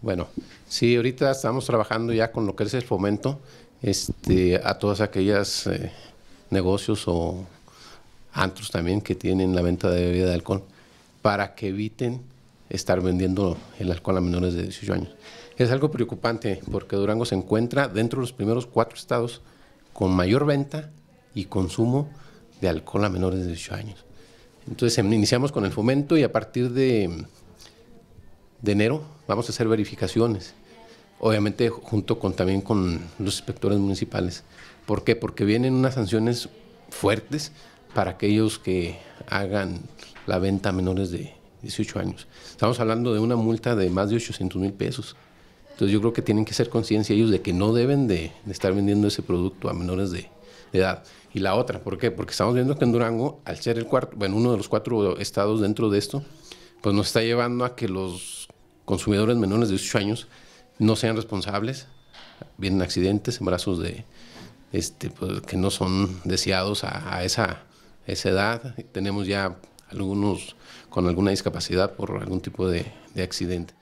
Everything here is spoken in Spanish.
Bueno, sí, ahorita estamos trabajando ya con lo que es el fomento este, a todas aquellas eh, negocios o antros también que tienen la venta de bebida de alcohol para que eviten estar vendiendo el alcohol a menores de 18 años. Es algo preocupante porque Durango se encuentra dentro de los primeros cuatro estados con mayor venta y consumo de alcohol a menores de 18 años. Entonces em, iniciamos con el fomento y a partir de de enero vamos a hacer verificaciones, obviamente junto con también con los inspectores municipales. ¿Por qué? Porque vienen unas sanciones fuertes para aquellos que hagan la venta a menores de 18 años. Estamos hablando de una multa de más de 800 mil pesos. Entonces yo creo que tienen que ser conciencia ellos de que no deben de, estar vendiendo ese producto a menores de, edad. Y la otra, ¿por qué? Porque estamos viendo que en Durango, al ser el cuarto, bueno, uno de los cuatro estados dentro de esto, pues, nos está llevando a que los consumidores menores de 18 años no sean responsables. Vienen accidentes, brazos de este, pues, que no son deseados a, esa, edad. Tenemos ya algunos con alguna discapacidad por algún tipo de accidente.